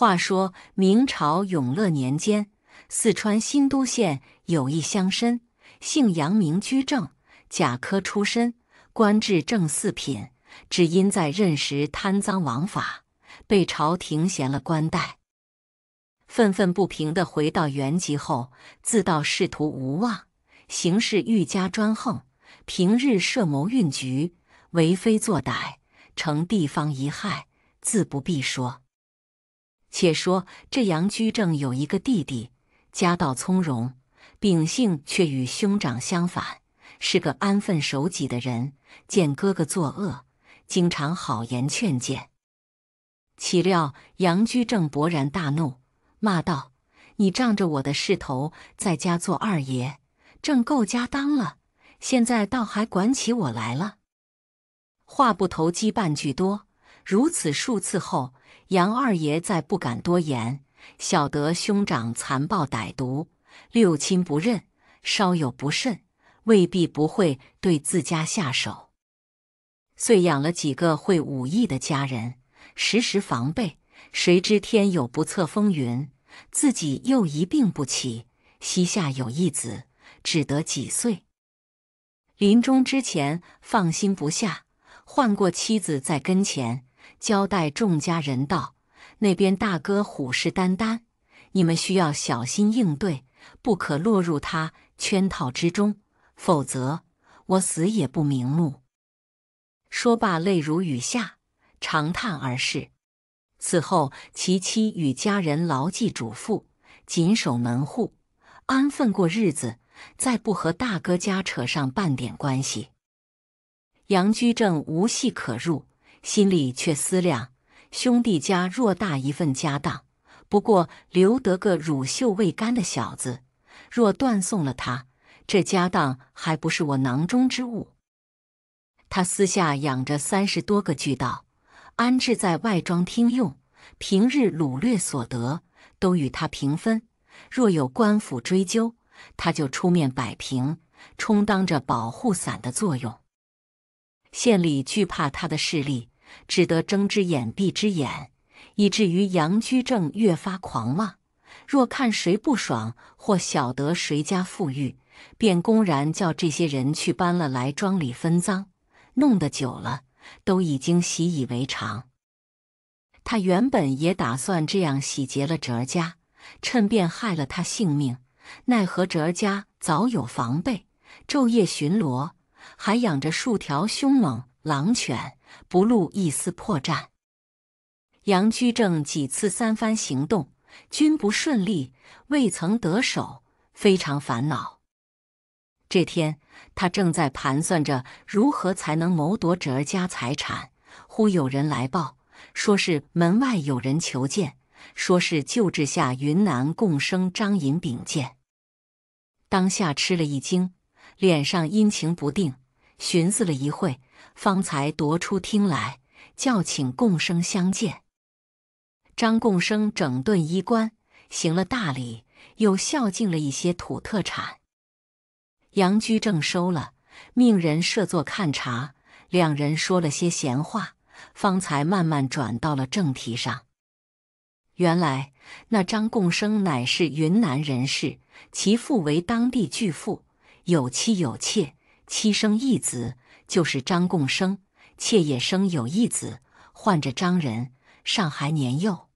话说明朝永乐年间，四川新都县有一乡绅，姓杨名居正，甲科出身，官至正四品。只因在任时贪赃枉法，被朝廷闲了官带。愤愤不平地回到原籍后，自道仕途无望，行事愈加专横。平日设谋运局，为非作歹，成地方一害，自不必说。且说这杨居正有一个弟弟，家道从容，秉性却与兄长相反，是个安分守己的人。见哥哥作恶，经常好言劝谏。岂料杨居正勃然大怒，骂道：“你仗着我的势头，在家做二爷，正够家当了，现在倒还管起我来了！”话不投机半句多，如此数次后。杨二爷再不敢多言，晓得兄长残暴歹毒，六亲不认，稍有不慎，未必不会对自家下手。遂养了几个会武艺的家人，时时防备。谁知天有不测风云，自己又一病不起，膝下有一子，只得几岁。临终之前，放心不下，换过妻子在跟前。交代众家人道：“那边大哥虎视眈眈，你们需要小心应对，不可落入他圈套之中，否则我死也不瞑目。”说罢，泪如雨下，长叹而逝。此后，其妻与家人牢记嘱咐，紧守门户，安分过日子，再不和大哥家扯上半点关系。杨居正无隙可入。心里却思量：兄弟家偌大一份家当，不过留得个乳臭未干的小子，若断送了他，这家当还不是我囊中之物。他私下养着三十多个巨盗，安置在外庄听用，平日掳掠所得都与他平分。若有官府追究，他就出面摆平，充当着保护伞的作用。县里惧怕他的势力。只得睁只眼闭只眼，以至于杨居正越发狂妄。若看谁不爽，或晓得谁家富裕，便公然叫这些人去搬了来庄里分赃。弄得久了，都已经习以为常。他原本也打算这样洗劫了哲儿家，趁便害了他性命。奈何哲儿家早有防备，昼夜巡逻，还养着数条凶猛狼犬。不露一丝破绽。杨居正几次三番行动均不顺利，未曾得手，非常烦恼。这天，他正在盘算着如何才能谋夺侄儿家财产，忽有人来报，说是门外有人求见，说是旧治下云南共生张寅禀见。当下吃了一惊，脸上阴晴不定，寻思了一会。方才踱出厅来，叫请共生相见。张共生整顿衣冠，行了大礼，又孝敬了一些土特产。杨居正收了，命人设座看茶。两人说了些闲话，方才慢慢转到了正题上。原来那张共生乃是云南人士，其父为当地巨富，有妻有妾，妻生一子。就是张共生，妾也生有一子，唤着张仁，尚还年幼。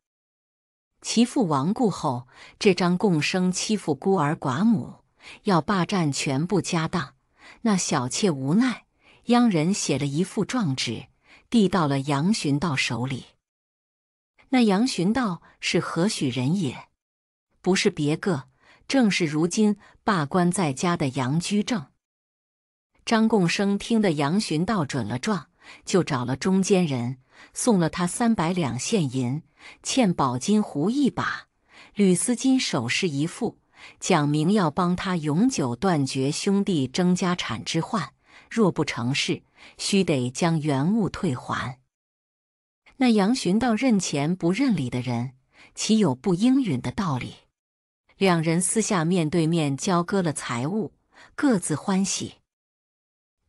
其父亡故后，这张共生欺负孤儿寡母，要霸占全部家当。那小妾无奈，央人写了一副状纸，递到了杨巡道手里。那杨巡道是何许人也？不是别个，正是如今罢官在家的杨居正。张贡生听得杨巡道准了状，就找了中间人，送了他三百两现银，欠宝金壶一把，缕丝金首饰一副，讲明要帮他永久断绝兄弟争家产之患。若不成事，须得将原物退还。那杨巡道认钱不认礼的人，岂有不应允的道理？两人私下面对面交割了财物，各自欢喜。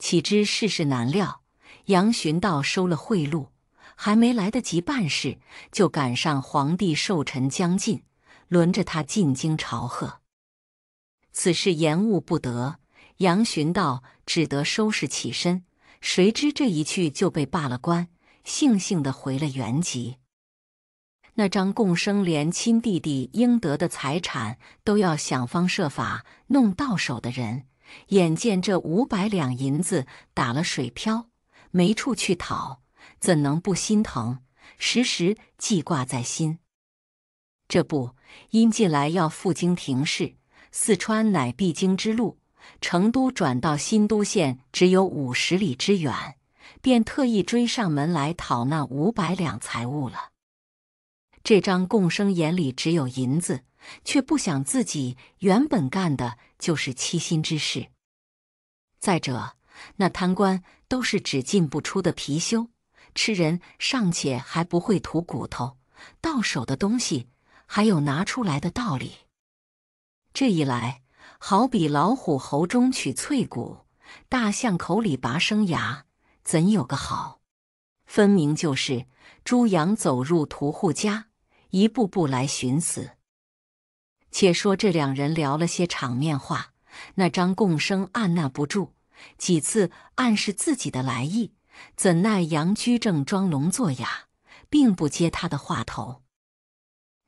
岂知世事难料，杨巡道收了贿赂，还没来得及办事，就赶上皇帝寿辰将近，轮着他进京朝贺。此事延误不得，杨巡道只得收拾起身。谁知这一去就被罢了官，悻悻地回了原籍。那张共生连亲弟弟应得的财产，都要想方设法弄到手的人。眼见这五百两银子打了水漂，没处去讨，怎能不心疼？时时记挂在心。这不，因近来要赴京停事，四川乃必经之路，成都转到新都县只有五十里之远，便特意追上门来讨那五百两财物了。这张共生眼里只有银子。却不想自己原本干的就是欺心之事。再者，那贪官都是只进不出的貔貅，吃人尚且还不会吐骨头，到手的东西还有拿出来的道理？这一来，好比老虎喉中取脆骨，大象口里拔生牙，怎有个好？分明就是猪羊走入屠户家，一步步来寻死。且说这两人聊了些场面话，那张共生按捺不住，几次暗示自己的来意，怎奈杨居正装聋作哑，并不接他的话头。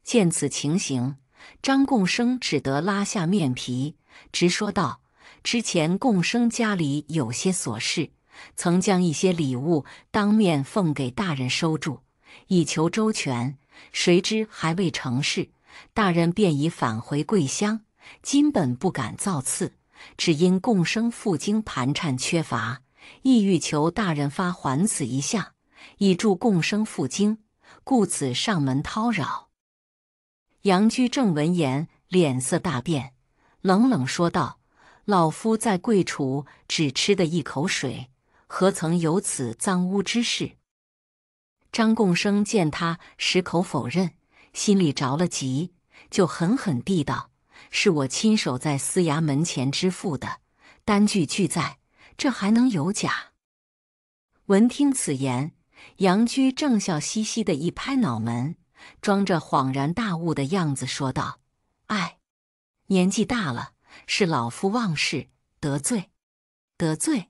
见此情形，张共生只得拉下面皮，直说道：“之前共生家里有些琐事，曾将一些礼物当面奉给大人收住，以求周全，谁知还未成事。”大人便已返回桂乡，金本不敢造次，只因共生赴京盘缠缺乏，意欲求大人发还此一项，以助共生赴京，故此上门叨扰。杨居正闻言，脸色大变，冷冷说道：“老夫在贵处只吃得一口水，何曾有此脏污之事？”张共生见他矢口否认。心里着了急，就狠狠地道：“是我亲手在司衙门前支付的，单据俱在，这还能有假？”闻听此言，杨居正笑嘻嘻的一拍脑门，装着恍然大悟的样子说道：“哎，年纪大了，是老夫忘事，得罪得罪，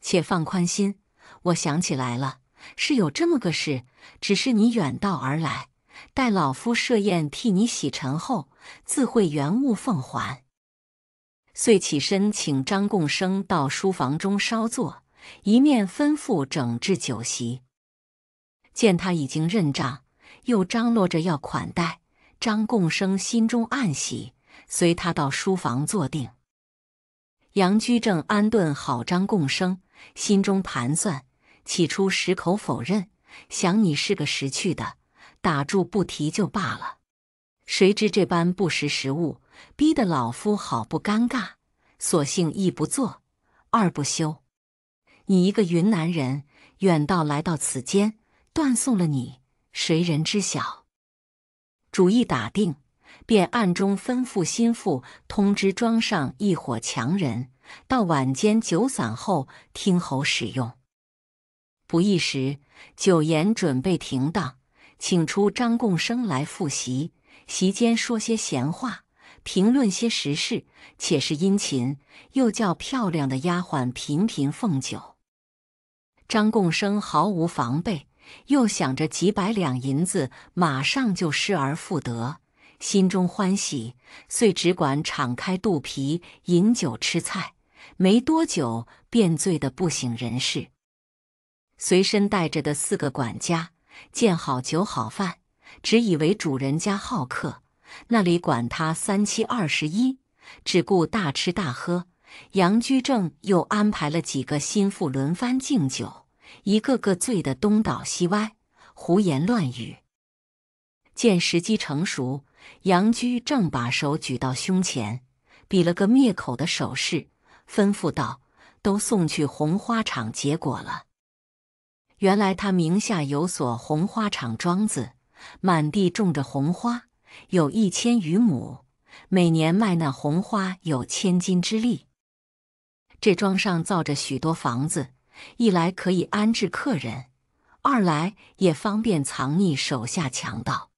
且放宽心，我想起来了，是有这么个事，只是你远道而来。”待老夫设宴替你洗尘后，自会原物奉还。遂起身请张贡生到书房中稍坐，一面吩咐整治酒席。见他已经认账，又张罗着要款待张贡生，心中暗喜，随他到书房坐定。杨居正安顿好张贡生，心中盘算：起初矢口否认，想你是个识趣的。打住不提就罢了，谁知这般不识时务，逼得老夫好不尴尬。索性一不做二不休，你一个云南人，远道来到此间，断送了你，谁人知晓？主意打定，便暗中吩咐心腹，通知庄上一伙强人，到晚间酒散后听候使用。不一时，酒筵准备停当。请出张贡生来复习。席间说些闲话，评论些时事，且是殷勤，又叫漂亮的丫鬟频频奉酒。张贡生毫无防备，又想着几百两银子马上就失而复得，心中欢喜，遂只管敞开肚皮饮酒吃菜。没多久便醉得不省人事。随身带着的四个管家。见好酒好饭，只以为主人家好客，那里管他三七二十一，只顾大吃大喝。杨居正又安排了几个心腹轮番敬酒，一个个醉得东倒西歪，胡言乱语。见时机成熟，杨居正把手举到胸前，比了个灭口的手势，吩咐道：“都送去红花场结果了。”原来他名下有所红花场庄子，满地种着红花，有一千余亩，每年卖那红花有千金之力。这庄上造着许多房子，一来可以安置客人，二来也方便藏匿手下强盗。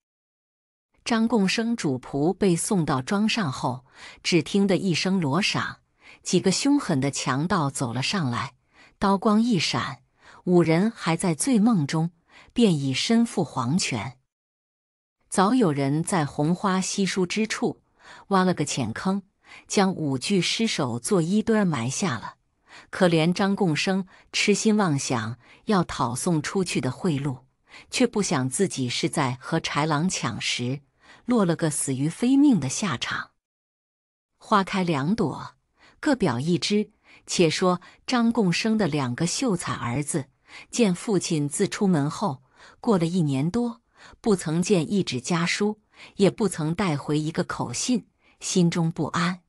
张贡生主仆被送到庄上后，只听得一声锣响，几个凶狠的强盗走了上来，刀光一闪。五人还在醉梦中，便已身赴黄泉。早有人在红花稀疏之处挖了个浅坑，将五具尸首做一堆埋下了。可怜张贡生痴心妄想，要讨送出去的贿赂，却不想自己是在和豺狼抢食，落了个死于非命的下场。花开两朵，各表一枝。且说张贡生的两个秀才儿子。见父亲自出门后，过了一年多，不曾见一纸家书，也不曾带回一个口信，心中不安。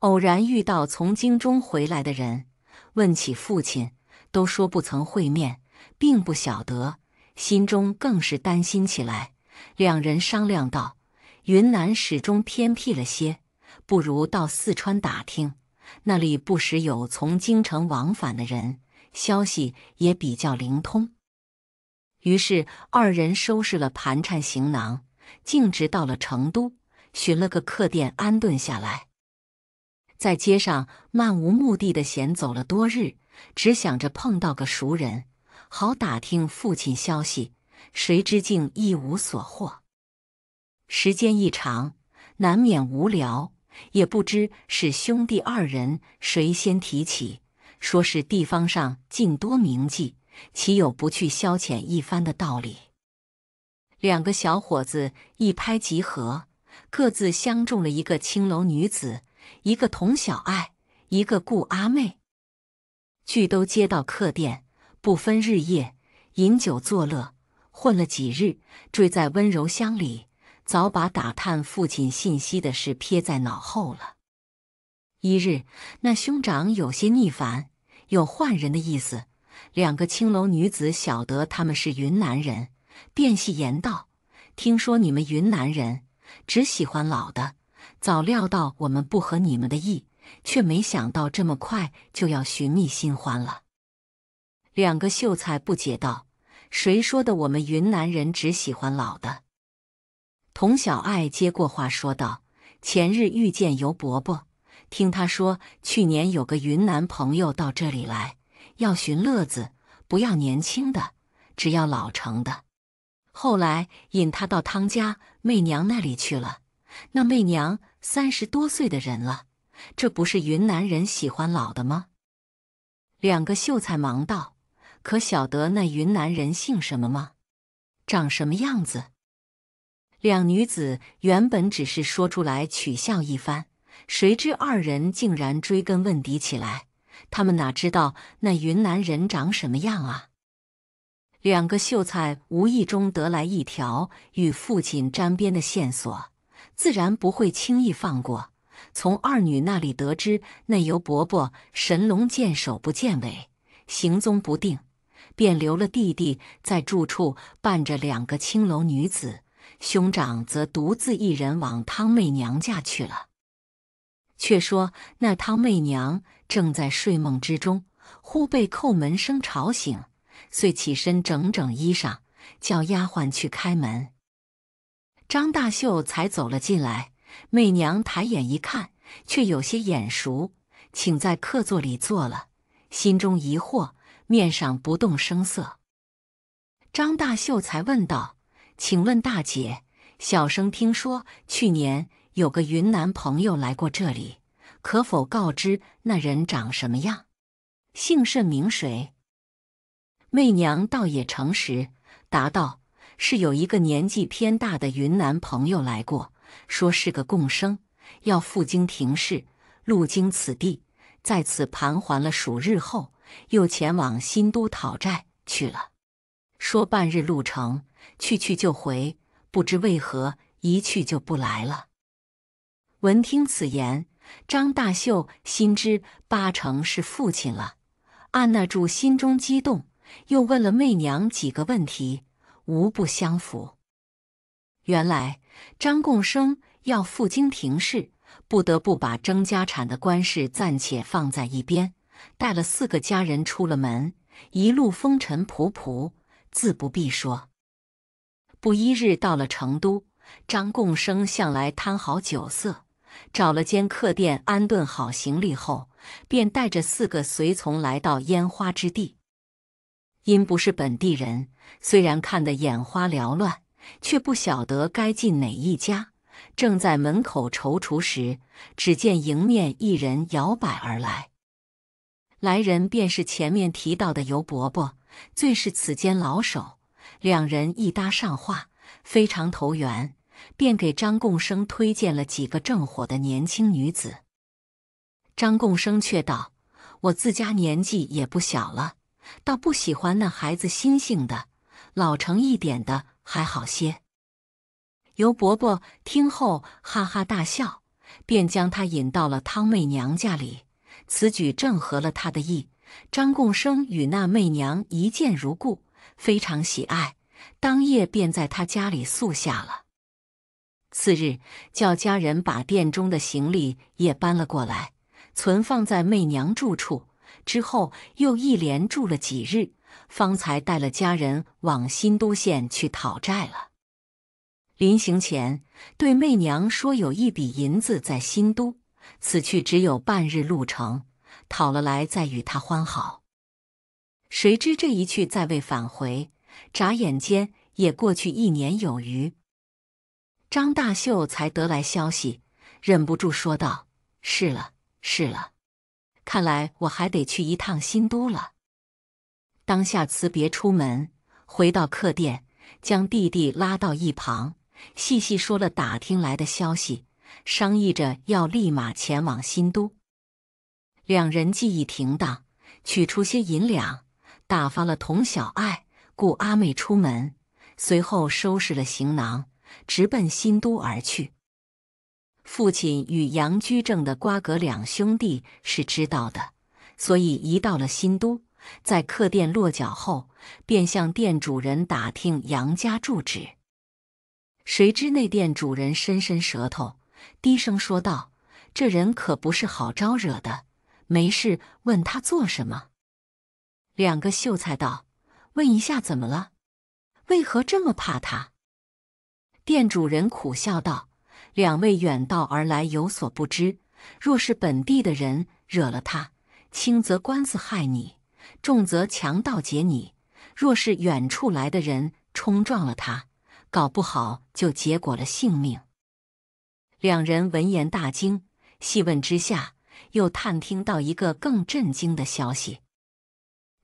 偶然遇到从京中回来的人，问起父亲，都说不曾会面，并不晓得，心中更是担心起来。两人商量道：“云南始终偏僻了些，不如到四川打听，那里不时有从京城往返的人。”消息也比较灵通，于是二人收拾了盘缠、行囊，径直到了成都，寻了个客店安顿下来。在街上漫无目的的闲走了多日，只想着碰到个熟人，好打听父亲消息。谁知竟一无所获。时间一长，难免无聊，也不知是兄弟二人谁先提起。说是地方上尽多名妓，岂有不去消遣一番的道理？两个小伙子一拍即合，各自相中了一个青楼女子，一个童小爱，一个顾阿妹，俱都接到客店，不分日夜，饮酒作乐，混了几日，坠在温柔乡里，早把打探父亲信息的事撇在脑后了。一日，那兄长有些腻烦，有换人的意思。两个青楼女子晓得他们是云南人，便戏言道：“听说你们云南人只喜欢老的，早料到我们不合你们的意，却没想到这么快就要寻觅新欢了。”两个秀才不解道：“谁说的？我们云南人只喜欢老的？”童小爱接过话说道：“前日遇见尤伯伯。”听他说，去年有个云南朋友到这里来，要寻乐子，不要年轻的，只要老成的。后来引他到汤家媚娘那里去了。那媚娘三十多岁的人了，这不是云南人喜欢老的吗？两个秀才忙道：“可晓得那云南人姓什么吗？长什么样子？”两女子原本只是说出来取笑一番。谁知二人竟然追根问底起来，他们哪知道那云南人长什么样啊？两个秀才无意中得来一条与父亲沾边的线索，自然不会轻易放过。从二女那里得知，那尤伯伯神龙见首不见尾，行踪不定，便留了弟弟在住处伴着两个青楼女子，兄长则独自一人往汤妹娘家去了。却说那汤媚娘正在睡梦之中，忽被叩门声吵醒，遂起身整整衣裳，叫丫鬟去开门。张大秀才走了进来，媚娘抬眼一看，却有些眼熟，请在客座里坐了，心中疑惑，面上不动声色。张大秀才问道：“请问大姐，小生听说去年……”有个云南朋友来过这里，可否告知那人长什么样，姓甚名谁？媚娘倒也诚实，答道：“是有一个年纪偏大的云南朋友来过，说是个共生，要赴京停事，路经此地，在此盘桓了数日后，又前往新都讨债去了。说半日路程，去去就回，不知为何一去就不来了。”闻听此言，张大秀心知八成是父亲了，按捺住心中激动，又问了媚娘几个问题，无不相符。原来张共生要赴京庭事，不得不把争家产的官事暂且放在一边，带了四个家人出了门，一路风尘仆仆，自不必说。不一日到了成都，张共生向来贪好酒色。找了间客店安顿好行李后，便带着四个随从来到烟花之地。因不是本地人，虽然看得眼花缭乱，却不晓得该进哪一家。正在门口踌躇时，只见迎面一人摇摆而来。来人便是前面提到的尤伯伯，最是此间老手。两人一搭上话，非常投缘。便给张贡生推荐了几个正火的年轻女子，张贡生却道：“我自家年纪也不小了，倒不喜欢那孩子心性的，老成一点的还好些。”尤伯伯听后哈哈大笑，便将他引到了汤妹娘家里。此举正合了他的意。张贡生与那媚娘一见如故，非常喜爱，当夜便在他家里宿下了。次日，叫家人把店中的行李也搬了过来，存放在媚娘住处。之后又一连住了几日，方才带了家人往新都县去讨债了。临行前，对媚娘说：“有一笔银子在新都，此去只有半日路程，讨了来再与他欢好。”谁知这一去再未返回，眨眼间也过去一年有余。张大秀才得来消息，忍不住说道：“是了，是了，看来我还得去一趟新都了。”当下辞别出门，回到客店，将弟弟拉到一旁，细细说了打听来的消息，商议着要立马前往新都。两人记忆停当，取出些银两，打发了童小爱、顾阿妹出门，随后收拾了行囊。直奔新都而去。父亲与杨居正的瓜葛，两兄弟是知道的，所以一到了新都，在客店落脚后，便向店主人打听杨家住址。谁知那店主人伸伸舌头，低声说道：“这人可不是好招惹的，没事问他做什么？”两个秀才道：“问一下，怎么了？为何这么怕他？”店主人苦笑道：“两位远道而来，有所不知。若是本地的人惹了他，轻则官司害你，重则强盗劫你；若是远处来的人冲撞了他，搞不好就结果了性命。”两人闻言大惊，细问之下，又探听到一个更震惊的消息：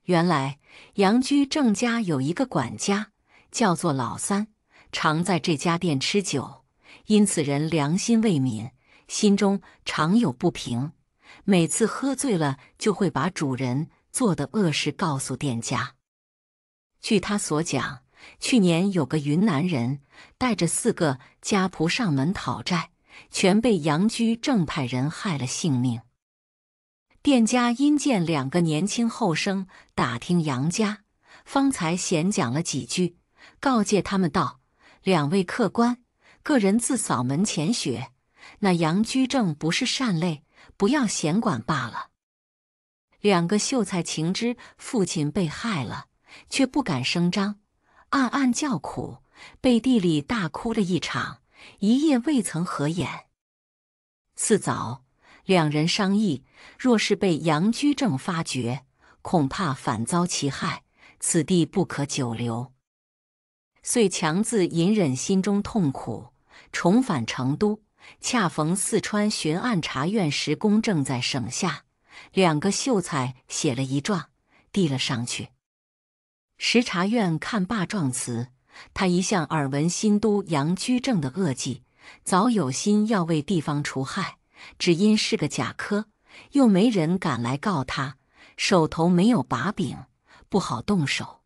原来杨居正家有一个管家，叫做老三。常在这家店吃酒，因此人良心未泯，心中常有不平。每次喝醉了，就会把主人做的恶事告诉店家。据他所讲，去年有个云南人带着四个家仆上门讨债，全被杨居正派人害了性命。店家因见两个年轻后生打听杨家，方才闲讲了几句，告诫他们道。两位客官，个人自扫门前雪。那杨居正不是善类，不要闲管罢了。两个秀才情知父亲被害了，却不敢声张，暗暗叫苦，背地里大哭了一场，一夜未曾合眼。次早，两人商议，若是被杨居正发觉，恐怕反遭其害，此地不可久留。遂强自隐忍心中痛苦，重返成都。恰逢四川巡按察院时公正在省下，两个秀才写了一状，递了上去。时察院看罢状词，他一向耳闻新都杨居正的恶迹，早有心要为地方除害，只因是个甲科，又没人敢来告他，手头没有把柄，不好动手。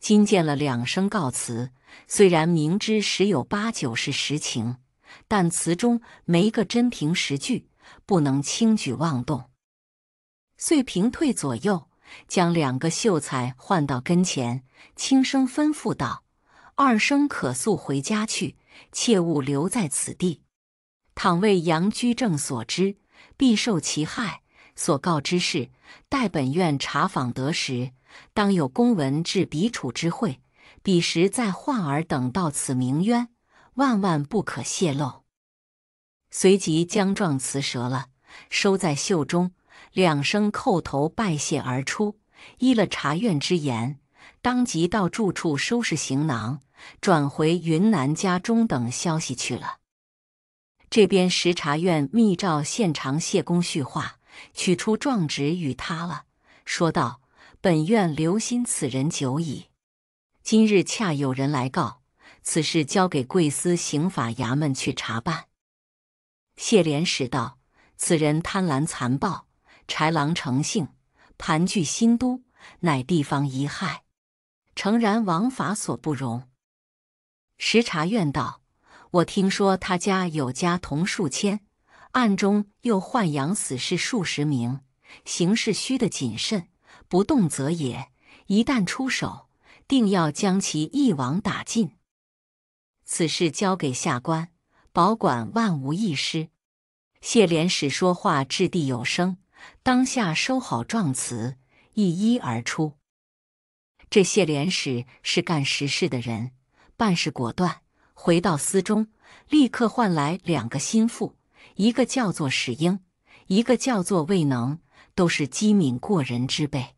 今见了两声告辞，虽然明知十有八九是实情，但词中没个真凭实据，不能轻举妄动。遂屏退左右，将两个秀才唤到跟前，轻声吩咐道：“二生可速回家去，切勿留在此地。倘为杨居正所知，必受其害。所告之事，待本院查访得时。”当有公文至彼处之会，彼时再唤尔等到此名冤，万万不可泄露。随即将状词折了，收在袖中，两声叩头拜谢而出。依了察院之言，当即到住处收拾行囊，转回云南家中等消息去了。这边时察院密诏现场谢公叙话，取出状纸与他了，说道。本院留心此人久矣，今日恰有人来告，此事交给贵司刑法衙门去查办。谢莲史道：“此人贪婪残暴，豺狼成性，盘踞新都，乃地方一害，诚然王法所不容。”石察院道：“我听说他家有家童数千，暗中又豢养死士数十名，行事须得谨慎。”不动则也，一旦出手，定要将其一网打尽。此事交给下官保管，万无一失。谢莲史说话掷地有声，当下收好状词，一一而出。这谢莲史是干实事的人，办事果断。回到司中，立刻换来两个心腹，一个叫做史英，一个叫做魏能，都是机敏过人之辈。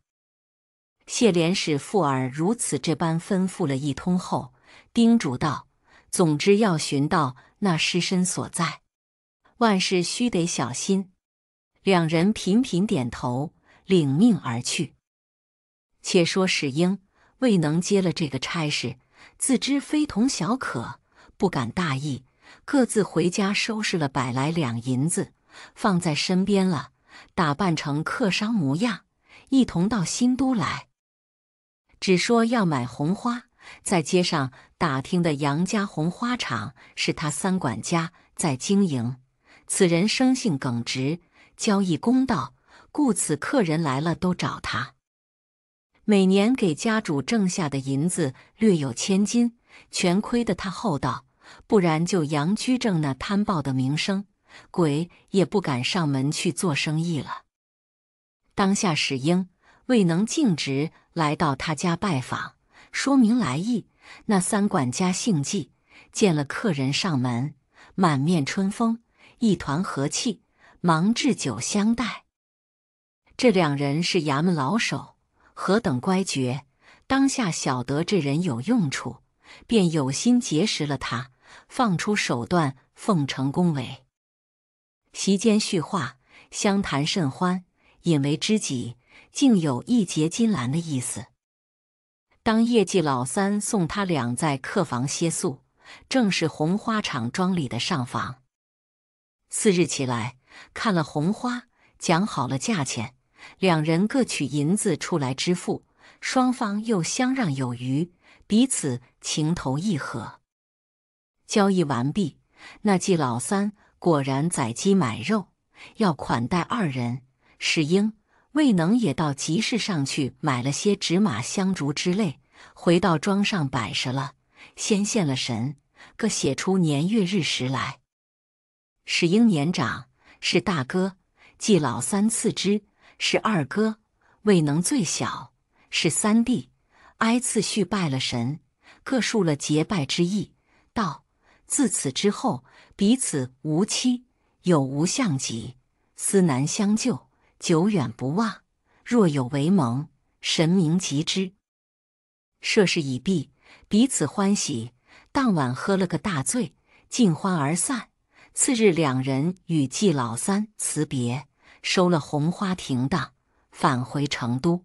谢莲使富儿如此这般吩咐了一通后，叮嘱道：“总之要寻到那尸身所在，万事须得小心。”两人频频点头，领命而去。且说史英未能接了这个差事，自知非同小可，不敢大意，各自回家收拾了百来两银子，放在身边了，打扮成客商模样，一同到新都来。只说要买红花，在街上打听的杨家红花厂是他三管家在经营。此人生性耿直，交易公道，故此客人来了都找他。每年给家主挣下的银子略有千金，全亏得他厚道，不然就杨居正那贪暴的名声，鬼也不敢上门去做生意了。当下史英。未能径直来到他家拜访，说明来意。那三管家姓纪，见了客人上门，满面春风，一团和气，忙置酒相待。这两人是衙门老手，何等乖觉！当下晓得这人有用处，便有心结识了他，放出手段奉承恭维。席间叙话，相谈甚欢，引为知己。竟有“一结金兰”的意思。当叶季老三送他俩在客房歇宿，正是红花场庄里的上房。次日起来，看了红花，讲好了价钱，两人各取银子出来支付，双方又相让有余，彼此情投意合。交易完毕，那季老三果然宰鸡买肉，要款待二人。史英。未能也到集市上去买了些纸马、香烛之类，回到庄上摆设了，先献了神，各写出年月日时来。史英年长，是大哥；季老三次之，是二哥；未能最小，是三弟。挨次序拜了神，各述了结拜之意，道：自此之后，彼此无期，有无相及，思难相救。久远不忘，若有为盟，神明即之。涉事已毕，彼此欢喜。当晚喝了个大醉，尽欢而散。次日，两人与季老三辞别，收了红花停当，返回成都，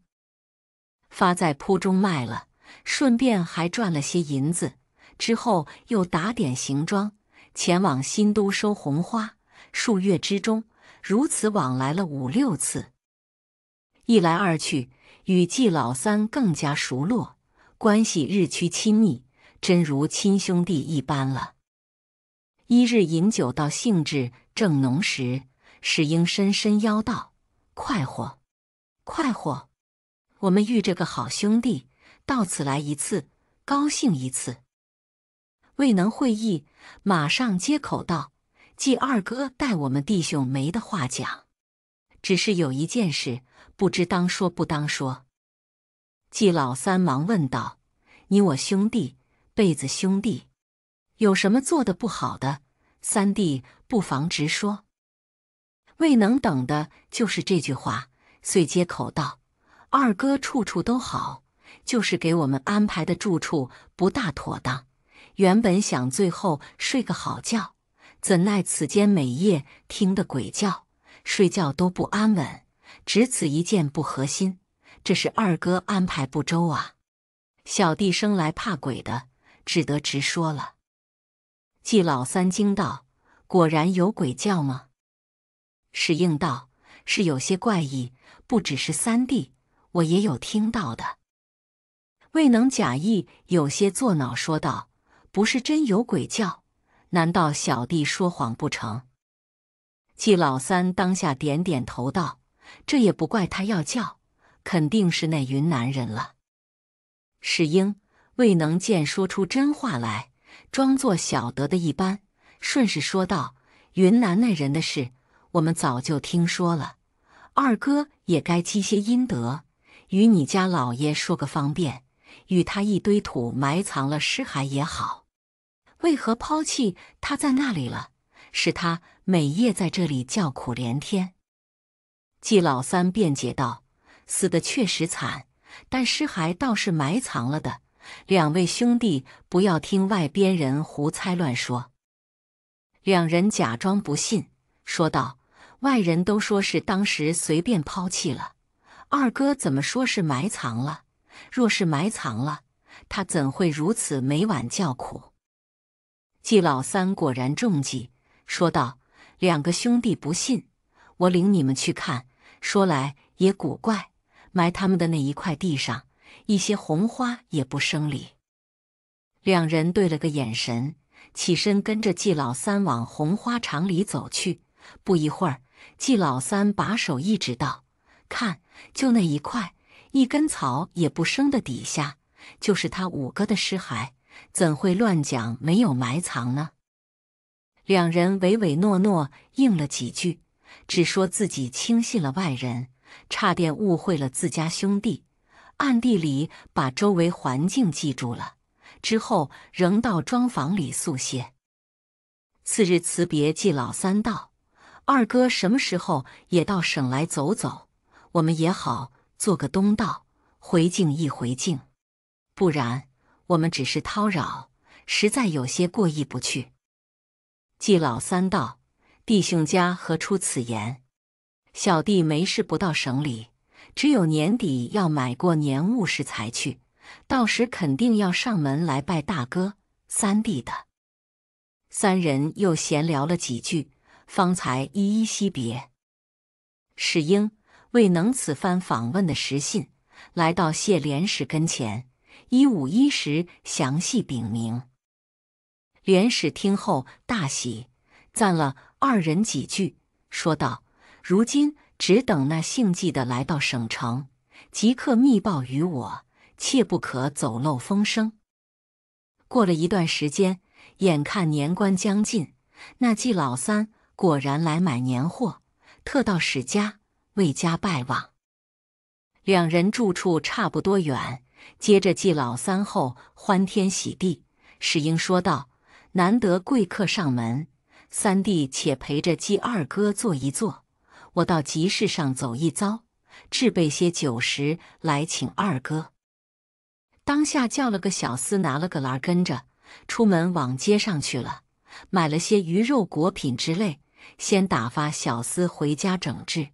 发在铺中卖了，顺便还赚了些银子。之后又打点行装，前往新都收红花。数月之中。如此往来了五六次，一来二去，与季老三更加熟络，关系日趋亲密，真如亲兄弟一般了。一日饮酒到兴致正浓时，史英深深邀道：“快活，快活！我们遇着个好兄弟，到此来一次，高兴一次。”未能会意，马上接口道。季二哥，待我们弟兄没得话讲，只是有一件事，不知当说不当说。季老三忙问道：“你我兄弟，辈子兄弟，有什么做的不好的？三弟不妨直说。”未能等的就是这句话，遂接口道：“二哥处处都好，就是给我们安排的住处不大妥当，原本想最后睡个好觉。”怎奈此间每夜听得鬼叫，睡觉都不安稳，只此一件不合心。这是二哥安排不周啊！小弟生来怕鬼的，只得直说了。季老三惊道：“果然有鬼叫吗？”史应道：“是有些怪异，不只是三弟，我也有听到的。”未能假意，有些作恼，说道：“不是真有鬼叫。”难道小弟说谎不成？季老三当下点点头道：“这也不怪他要叫，肯定是那云南人了。”史英未能见说出真话来，装作晓得的一般，顺势说道：“云南那人的事，我们早就听说了。二哥也该积些阴德，与你家老爷说个方便，与他一堆土埋藏了尸骸也好。”为何抛弃他在那里了？使他每夜在这里叫苦连天。季老三辩解道：“死的确实惨，但尸骸倒是埋藏了的。两位兄弟，不要听外边人胡猜乱说。”两人假装不信，说道：“外人都说是当时随便抛弃了，二哥怎么说是埋藏了？若是埋藏了，他怎会如此每晚叫苦？”季老三果然中计，说道：“两个兄弟不信，我领你们去看。说来也古怪，埋他们的那一块地上，一些红花也不生理。”两人对了个眼神，起身跟着季老三往红花场里走去。不一会儿，季老三把手一指，道：“看，就那一块，一根草也不生的底下，就是他五哥的尸骸。”怎会乱讲没有埋藏呢？两人唯唯诺诺应了几句，只说自己轻信了外人，差点误会了自家兄弟，暗地里把周围环境记住了。之后仍到庄房里宿歇。次日辞别季老三道：“二哥什么时候也到省来走走？我们也好做个东道，回敬一回敬。不然。”我们只是叨扰，实在有些过意不去。季老三道：“弟兄家何出此言？小弟没事不到省里，只有年底要买过年物时才去，到时肯定要上门来拜大哥、三弟的。”三人又闲聊了几句，方才依依惜别。史英未能此番访问的实信，来到谢莲史跟前。一五一十详细禀明，廉使听后大喜，赞了二人几句，说道：“如今只等那姓季的来到省城，即刻密报于我，切不可走漏风声。”过了一段时间，眼看年关将近，那季老三果然来买年货，特到史家为家拜望。两人住处差不多远。接着祭老三后，欢天喜地，史英说道：“难得贵客上门，三弟且陪着祭二哥坐一坐，我到集市上走一遭，置备些酒食来请二哥。”当下叫了个小厮，拿了个篮跟着出门往街上去了，买了些鱼肉果品之类，先打发小厮回家整治，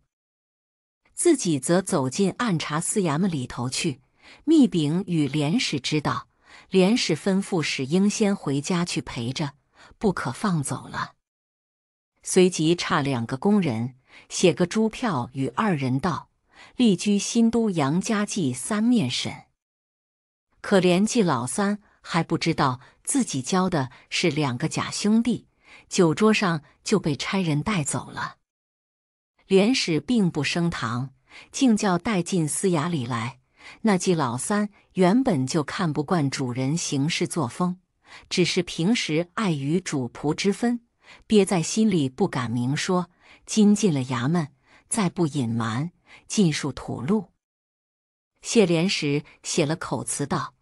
自己则走进按察司衙门里头去。密禀与廉史知道，廉史吩咐史英先回家去陪着，不可放走了。随即差两个工人写个朱票与二人道：“立居新都杨家记三面审。”可怜记老三还不知道自己交的是两个假兄弟，酒桌上就被差人带走了。廉史并不升堂，竟叫带进司衙里来。那季老三原本就看不惯主人行事作风，只是平时碍于主仆之分，憋在心里不敢明说。今进了衙门，再不隐瞒，尽数吐露。谢莲时写了口词道：“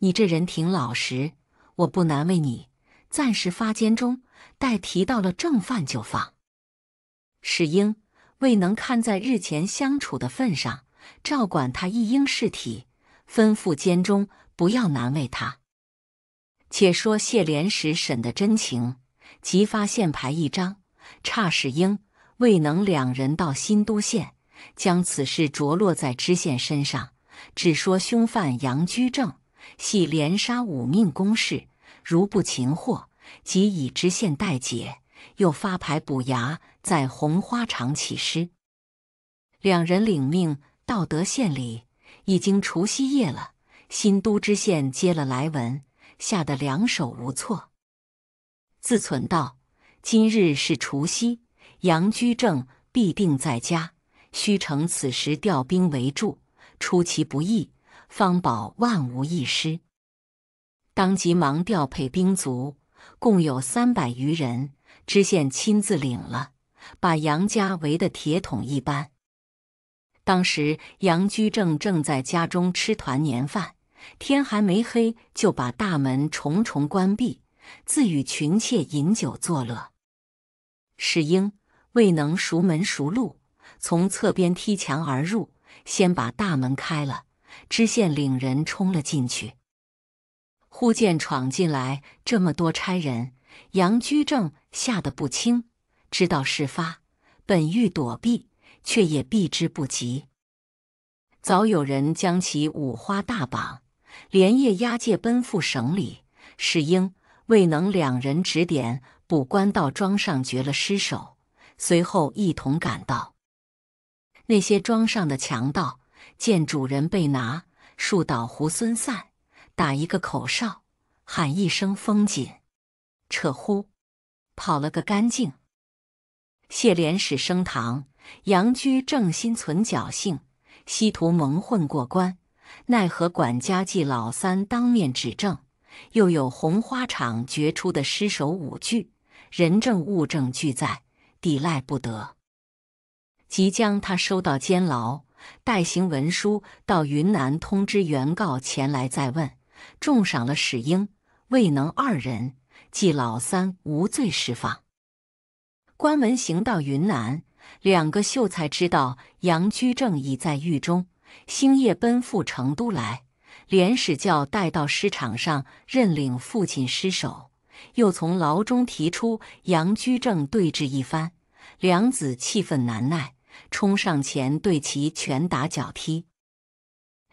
你这人挺老实，我不难为你，暂时发监中，待提到了正犯就放。”史英未能看在日前相处的份上。照管他一应事体，吩咐监中不要难为他。且说谢莲时审的真情，即发现牌一张，差使英未能两人到新都县，将此事着落在知县身上，只说凶犯杨居正系连杀五命公事，如不擒获，即以知县代解。又发牌补牙，在红花场起尸，两人领命。道德县里，已经除夕夜了。新都知县接了来文，吓得两手无措。自忖道：“今日是除夕，杨居正必定在家，须趁此时调兵围住，出其不意，方保万无一失。”当即忙调配兵卒，共有三百余人。知县亲自领了，把杨家围得铁桶一般。当时杨居正正在家中吃团年饭，天还没黑就把大门重重关闭，自与群妾饮酒作乐。史英未能熟门熟路，从侧边踢墙而入，先把大门开了。知县领人冲了进去，忽见闯进来这么多差人，杨居正吓得不轻，知道事发，本欲躲避。却也避之不及。早有人将其五花大绑，连夜押解奔赴省里。是英未能两人指点捕官到庄上绝了尸首，随后一同赶到。那些庄上的强盗见主人被拿，树倒猢狲散，打一个口哨，喊一声“风紧”，扯呼，跑了个干净。谢莲使升堂。杨居正心存侥幸，企图蒙混过关，奈何管家季老三当面指证，又有红花场决出的尸首五具，人证物证俱在，抵赖不得。即将他收到监牢，代行文书到云南通知原告前来再问，重赏了史英、未能二人，季老三无罪释放。官文行到云南。两个秀才知道杨居正已在狱中，星夜奔赴成都来。连史教带到师场上认领父亲尸首，又从牢中提出杨居正对质一番。梁子气愤难耐，冲上前对其拳打脚踢。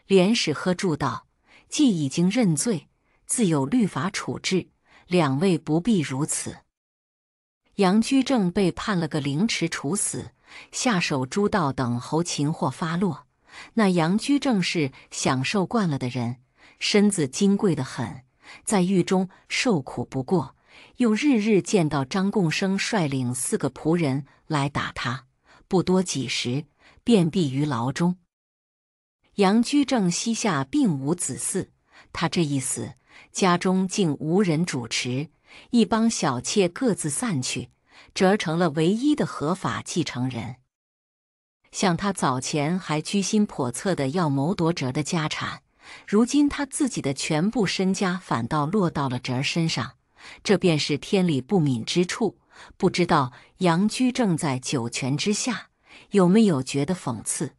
连史喝住道：“既已经认罪，自有律法处置，两位不必如此。”杨居正被判了个凌迟处死，下手诛道等侯擒获发落。那杨居正是享受惯了的人，身子金贵的很，在狱中受苦不过，又日日见到张贡生率领四个仆人来打他，不多几时便毙于牢中。杨居正膝下并无子嗣，他这一死，家中竟无人主持。一帮小妾各自散去，哲儿成了唯一的合法继承人。想他早前还居心叵测的要谋夺哲儿的家产，如今他自己的全部身家反倒落到了哲儿身上，这便是天理不敏之处。不知道杨居正在九泉之下有没有觉得讽刺？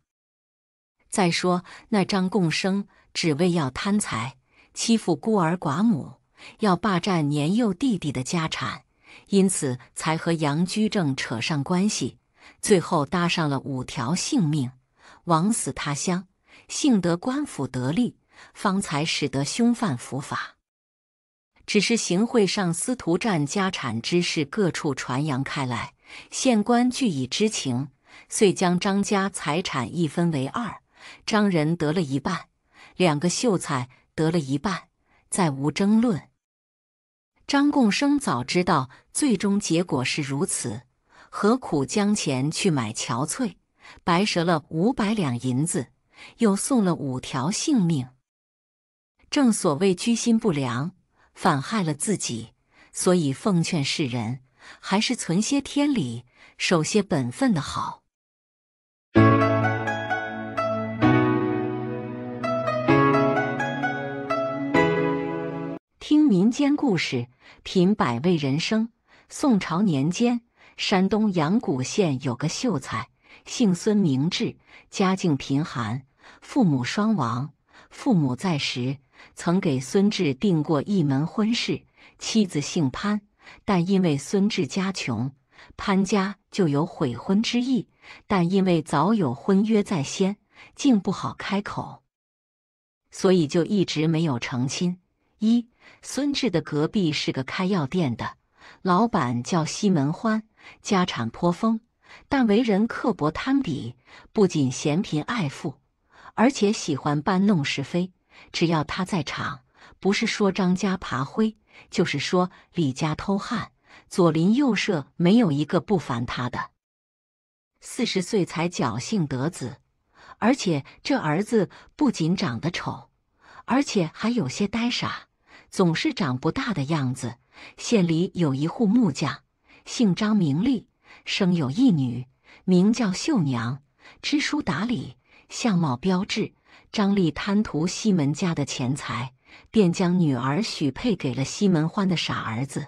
再说那张贡生只为要贪财，欺负孤儿寡母。要霸占年幼弟弟的家产，因此才和杨居正扯上关系，最后搭上了五条性命，枉死他乡。幸得官府得力，方才使得凶犯伏法。只是行贿上司徒占家产之事，各处传扬开来，县官俱已知情，遂将张家财产一分为二，张仁得了一半，两个秀才得了一半，再无争论。张贡生早知道最终结果是如此，何苦将钱去买憔悴？白折了五百两银子，又送了五条性命。正所谓居心不良，反害了自己。所以奉劝世人，还是存些天理，守些本分的好。听民间故事，品百味人生。宋朝年间，山东阳谷县有个秀才，姓孙名志，家境贫寒，父母双亡。父母在时，曾给孙志定过一门婚事，妻子姓潘。但因为孙志家穷，潘家就有悔婚之意，但因为早有婚约在先，竟不好开口，所以就一直没有成亲。一孙志的隔壁是个开药店的，老板叫西门欢，家产颇丰，但为人刻薄贪鄙，不仅嫌贫爱富，而且喜欢搬弄是非。只要他在场，不是说张家爬灰，就是说李家偷汉左邻右舍没有一个不烦他的。四十岁才侥幸得子，而且这儿子不仅长得丑，而且还有些呆傻。总是长不大的样子。县里有一户木匠，姓张，名利，生有一女，名叫秀娘，知书达理，相貌标致。张丽贪图西门家的钱财，便将女儿许配给了西门欢的傻儿子。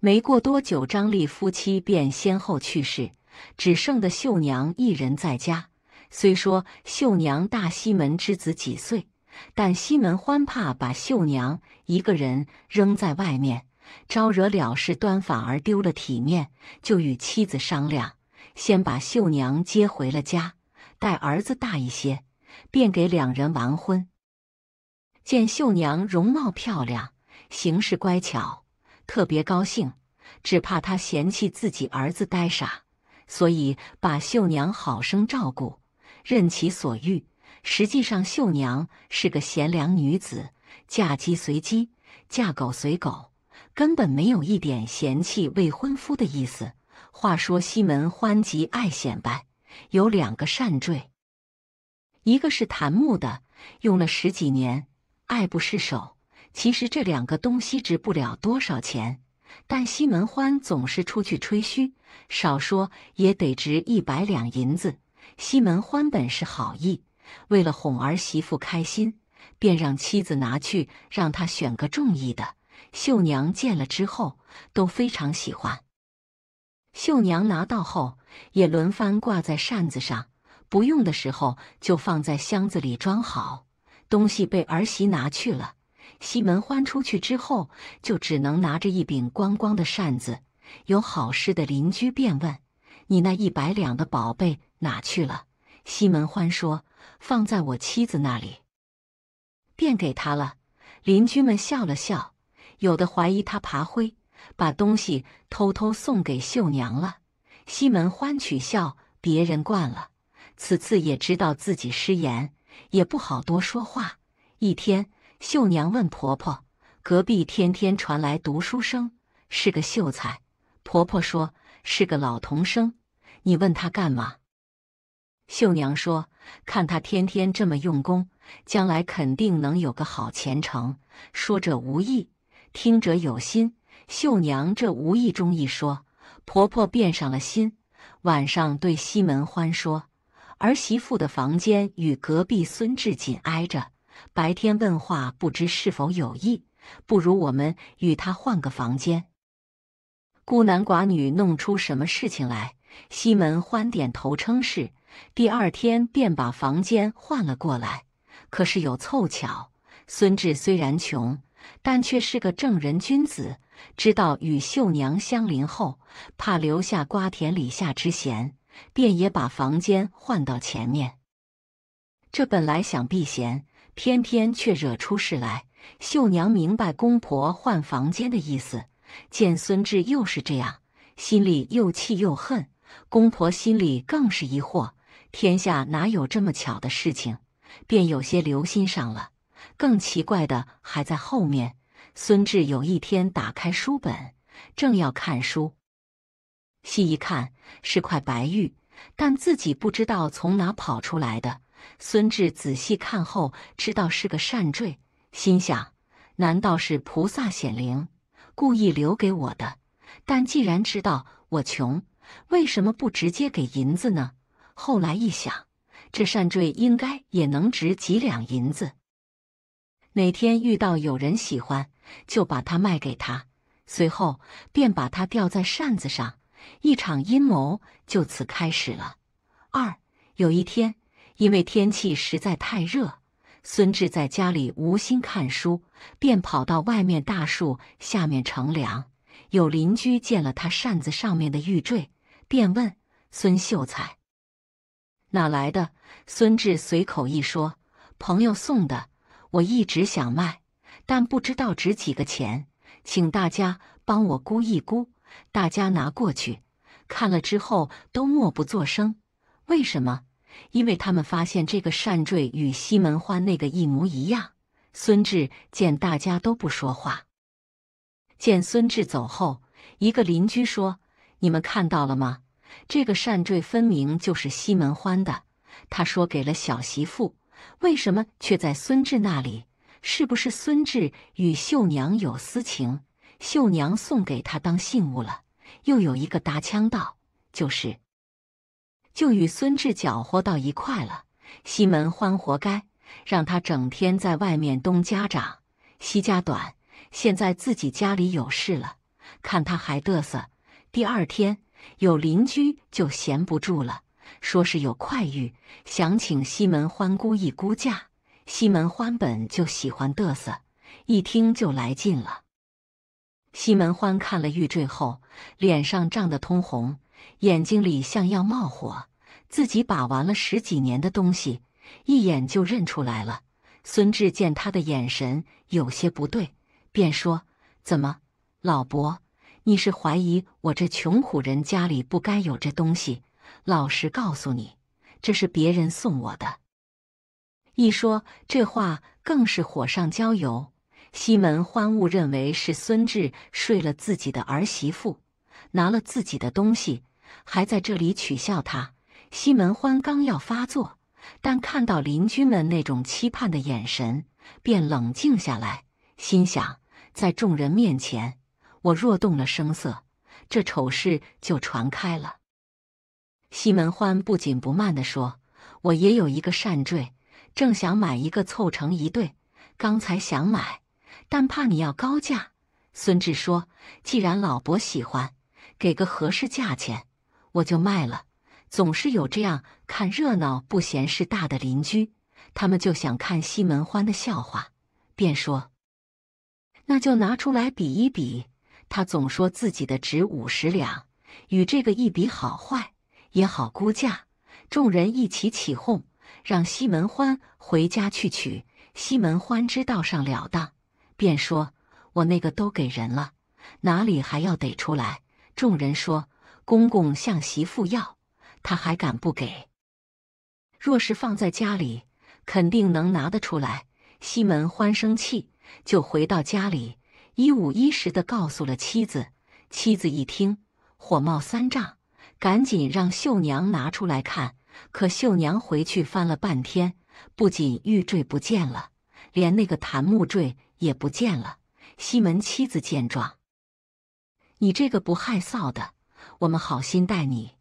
没过多久，张丽夫妻便先后去世，只剩的秀娘一人在家。虽说秀娘大西门之子几岁？但西门欢怕把秀娘一个人扔在外面，招惹了事端，反而丢了体面，就与妻子商量，先把秀娘接回了家，待儿子大一些，便给两人完婚。见秀娘容貌漂亮，行事乖巧，特别高兴，只怕她嫌弃自己儿子呆傻，所以把秀娘好生照顾，任其所欲。实际上，秀娘是个贤良女子，嫁鸡随鸡，嫁狗随狗，根本没有一点嫌弃未婚夫的意思。话说西门欢极爱显摆，有两个善坠，一个是檀木的，用了十几年，爱不释手。其实这两个东西值不了多少钱，但西门欢总是出去吹嘘，少说也得值一百两银子。西门欢本是好意。为了哄儿媳妇开心，便让妻子拿去，让他选个中意的。秀娘见了之后都非常喜欢。秀娘拿到后也轮番挂在扇子上，不用的时候就放在箱子里装好。东西被儿媳拿去了。西门欢出去之后，就只能拿着一柄光光的扇子。有好事的邻居便问：“你那一百两的宝贝哪去了？”西门欢说。放在我妻子那里，便给他了。邻居们笑了笑，有的怀疑他爬灰，把东西偷偷送给绣娘了。西门欢取笑别人惯了，此次也知道自己失言，也不好多说话。一天，绣娘问婆婆：“隔壁天天传来读书声，是个秀才。”婆婆说：“是个老童生，你问他干嘛？”绣娘说。看他天天这么用功，将来肯定能有个好前程。说者无意，听者有心。秀娘这无意中一说，婆婆便上了心。晚上对西门欢说：“儿媳妇的房间与隔壁孙志紧挨着，白天问话不知是否有意，不如我们与他换个房间。孤男寡女弄出什么事情来？”西门欢点头称是。第二天便把房间换了过来。可是有凑巧，孙志虽然穷，但却是个正人君子，知道与秀娘相邻后，怕留下瓜田李下之嫌，便也把房间换到前面。这本来想避嫌，偏偏却惹出事来。秀娘明白公婆换房间的意思，见孙志又是这样，心里又气又恨。公婆心里更是疑惑。天下哪有这么巧的事情？便有些留心上了。更奇怪的还在后面。孙志有一天打开书本，正要看书，细一看是块白玉，但自己不知道从哪跑出来的。孙志仔细看后，知道是个善坠，心想：难道是菩萨显灵，故意留给我的？但既然知道我穷，为什么不直接给银子呢？后来一想，这扇坠应该也能值几两银子。哪天遇到有人喜欢，就把它卖给他。随后便把它吊在扇子上，一场阴谋就此开始了。二有一天，因为天气实在太热，孙志在家里无心看书，便跑到外面大树下面乘凉。有邻居见了他扇子上面的玉坠，便问孙秀才。哪来的？孙志随口一说：“朋友送的，我一直想卖，但不知道值几个钱，请大家帮我估一估。”大家拿过去看了之后都默不作声。为什么？因为他们发现这个扇坠与西门欢那个一模一样。孙志见大家都不说话，见孙志走后，一个邻居说：“你们看到了吗？”这个扇坠分明就是西门欢的，他说给了小媳妇，为什么却在孙志那里？是不是孙志与秀娘有私情，秀娘送给他当信物了？又有一个搭腔道，就是就与孙志搅和到一块了，西门欢活该，让他整天在外面东家长西家短，现在自己家里有事了，看他还嘚瑟。第二天。有邻居就闲不住了，说是有快玉，想请西门欢估一估价。西门欢本就喜欢嘚瑟，一听就来劲了。西门欢看了玉坠后，脸上涨得通红，眼睛里像要冒火。自己把玩了十几年的东西，一眼就认出来了。孙志见他的眼神有些不对，便说：“怎么，老伯？”你是怀疑我这穷苦人家里不该有这东西？老实告诉你，这是别人送我的。一说这话，更是火上浇油。西门欢误认为是孙志睡了自己的儿媳妇，拿了自己的东西，还在这里取笑他。西门欢刚要发作，但看到邻居们那种期盼的眼神，便冷静下来，心想在众人面前。我若动了声色，这丑事就传开了。西门欢不紧不慢的说：“我也有一个善坠，正想买一个凑成一对。刚才想买，但怕你要高价。”孙志说：“既然老伯喜欢，给个合适价钱，我就卖了。”总是有这样看热闹不嫌事大的邻居，他们就想看西门欢的笑话，便说：“那就拿出来比一比。”他总说自己的值五十两，与这个一比好坏也好估价。众人一起起哄，让西门欢回家去取。西门欢知道上了当，便说：“我那个都给人了，哪里还要得出来？”众人说：“公公向媳妇要，他还敢不给？若是放在家里，肯定能拿得出来。”西门欢生气，就回到家里。一五一十的告诉了妻子，妻子一听火冒三丈，赶紧让绣娘拿出来看。可绣娘回去翻了半天，不仅玉坠不见了，连那个檀木坠也不见了。西门妻子见状：“你这个不害臊的，我们好心待你，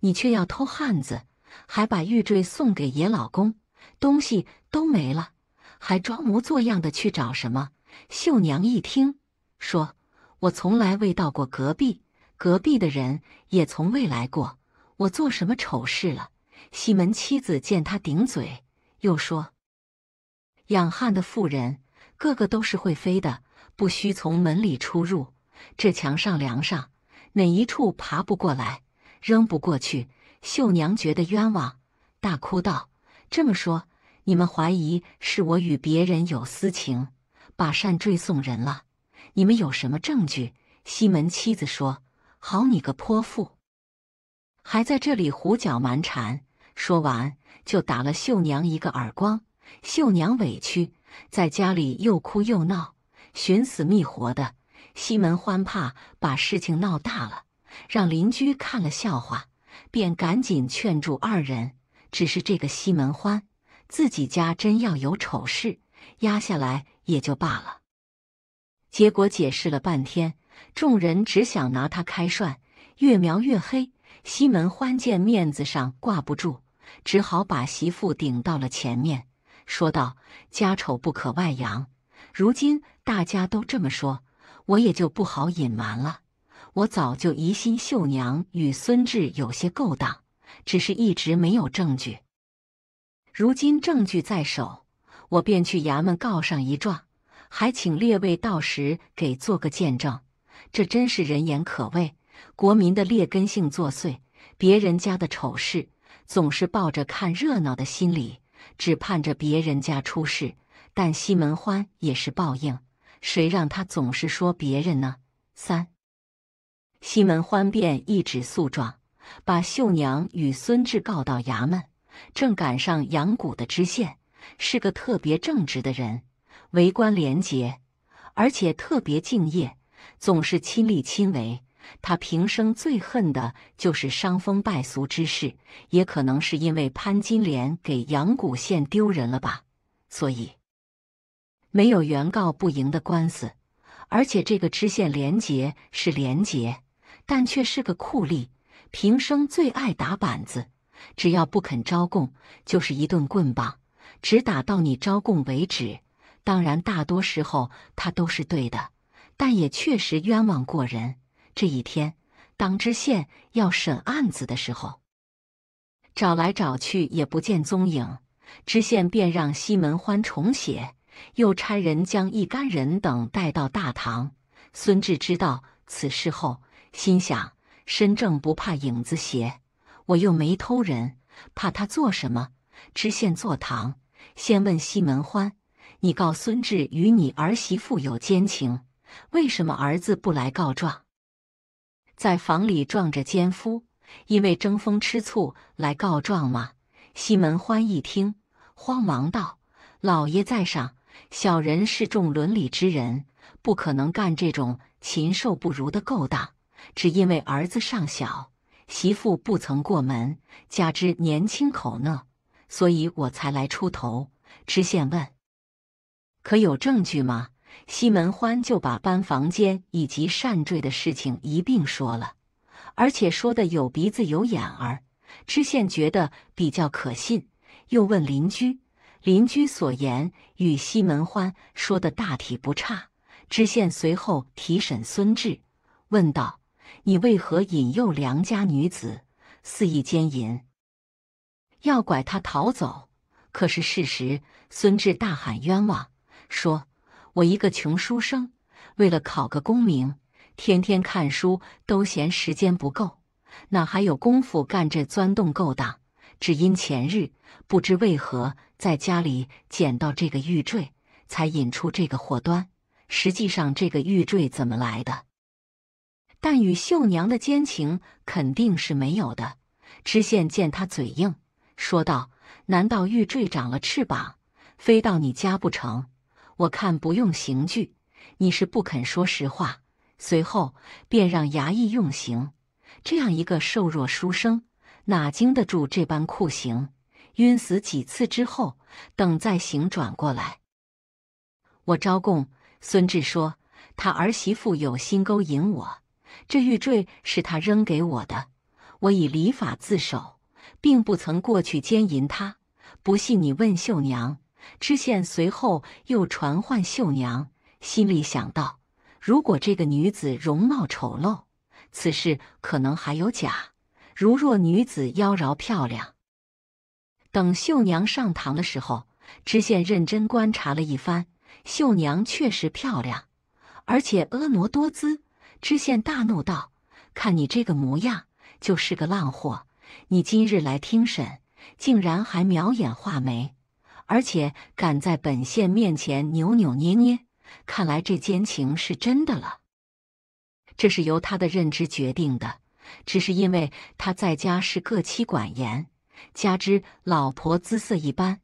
你却要偷汉子，还把玉坠送给野老公，东西都没了，还装模作样的去找什么？”秀娘一听，说：“我从来未到过隔壁，隔壁的人也从未来过。我做什么丑事了？”西门妻子见他顶嘴，又说：“养汉的妇人，个个都是会飞的，不需从门里出入。这墙上、梁上，哪一处爬不过来，扔不过去？”秀娘觉得冤枉，大哭道：“这么说，你们怀疑是我与别人有私情？”把扇坠送人了，你们有什么证据？西门妻子说：“好你个泼妇，还在这里胡搅蛮缠！”说完就打了秀娘一个耳光。秀娘委屈，在家里又哭又闹，寻死觅活的。西门欢怕把事情闹大了，让邻居看了笑话，便赶紧劝住二人。只是这个西门欢，自己家真要有丑事，压下来。也就罢了，结果解释了半天，众人只想拿他开涮，越描越黑。西门欢见面子上挂不住，只好把媳妇顶到了前面，说道：“家丑不可外扬，如今大家都这么说，我也就不好隐瞒了。我早就疑心秀娘与孙志有些勾当，只是一直没有证据，如今证据在手。”我便去衙门告上一状，还请列位到时给做个见证。这真是人言可畏，国民的劣根性作祟。别人家的丑事，总是抱着看热闹的心理，只盼着别人家出事。但西门欢也是报应，谁让他总是说别人呢？三，西门欢便一纸诉状，把绣娘与孙志告到衙门，正赶上阳谷的知县。是个特别正直的人，为官廉洁，而且特别敬业，总是亲力亲为。他平生最恨的就是伤风败俗之事，也可能是因为潘金莲给阳谷县丢人了吧。所以，没有原告不赢的官司。而且这个知县廉洁是廉洁，但却是个酷吏，平生最爱打板子，只要不肯招供，就是一顿棍棒。只打到你招供为止。当然，大多时候他都是对的，但也确实冤枉过人。这一天，当知县要审案子的时候，找来找去也不见踪影，知县便让西门欢重写，又差人将一干人等带到大堂。孙志知道此事后，心想：身正不怕影子斜，我又没偷人，怕他做什么？知县坐堂。先问西门欢，你告孙志与你儿媳妇有奸情，为什么儿子不来告状？在房里撞着奸夫，因为争风吃醋来告状吗？西门欢一听，慌忙道：“老爷在上，小人是重伦理之人，不可能干这种禽兽不如的勾当。只因为儿子尚小，媳妇不曾过门，加之年轻口讷。”所以我才来出头。知县问：“可有证据吗？”西门欢就把搬房间以及擅坠的事情一并说了，而且说的有鼻子有眼儿。知县觉得比较可信，又问邻居，邻居所言与西门欢说的大体不差。知县随后提审孙志，问道：“你为何引诱良家女子，肆意奸淫？”要拐他逃走，可是事实，孙志大喊冤枉，说：“我一个穷书生，为了考个功名，天天看书都嫌时间不够，哪还有功夫干这钻洞勾当？只因前日不知为何在家里捡到这个玉坠，才引出这个祸端。实际上，这个玉坠怎么来的？但与秀娘的奸情肯定是没有的。”知县见他嘴硬。说道：“难道玉坠长了翅膀，飞到你家不成？我看不用刑具，你是不肯说实话。”随后便让衙役用刑。这样一个瘦弱书生，哪经得住这般酷刑？晕死几次之后，等再醒转过来，我招供。孙志说，他儿媳妇有心勾引我，这玉坠是他扔给我的，我以礼法自首。并不曾过去奸淫她，不信你问绣娘。知县随后又传唤绣娘，心里想到：如果这个女子容貌丑陋，此事可能还有假；如若女子妖娆漂亮，等绣娘上堂的时候，知县认真观察了一番，绣娘确实漂亮，而且婀娜多姿。知县大怒道：“看你这个模样，就是个浪货。”你今日来听审，竟然还描眼画眉，而且敢在本县面前扭扭捏捏，看来这奸情是真的了。这是由他的认知决定的，只是因为他在家是各妻管严，加之老婆姿色一般，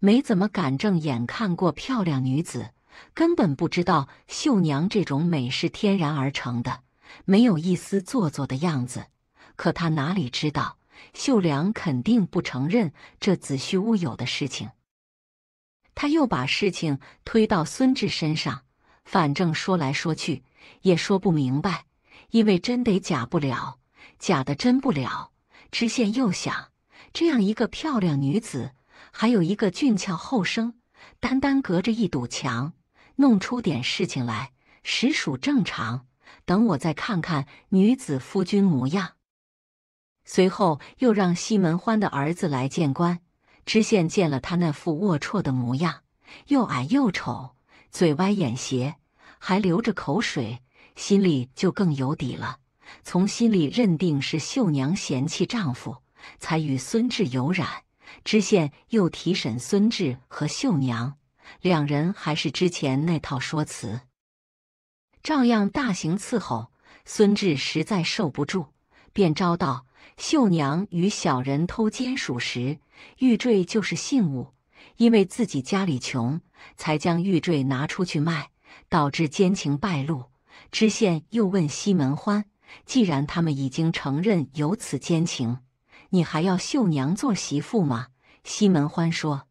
没怎么敢正眼看过漂亮女子，根本不知道秀娘这种美是天然而成的，没有一丝做作的样子。可他哪里知道？秀良肯定不承认这子虚乌有的事情，他又把事情推到孙志身上。反正说来说去也说不明白，因为真得假不了，假的真不了。知县又想，这样一个漂亮女子，还有一个俊俏后生，单单隔着一堵墙，弄出点事情来，实属正常。等我再看看女子夫君模样。随后又让西门欢的儿子来见官。知县见了他那副龌龊的模样，又矮又丑，嘴歪眼斜，还流着口水，心里就更有底了。从心里认定是绣娘嫌弃丈夫，才与孙志有染。知县又提审孙志和秀娘，两人还是之前那套说辞，照样大刑伺候。孙志实在受不住，便招到。绣娘与小人偷奸属实，玉坠就是信物。因为自己家里穷，才将玉坠拿出去卖，导致奸情败露。知县又问西门欢：“既然他们已经承认有此奸情，你还要绣娘做媳妇吗？”西门欢说：“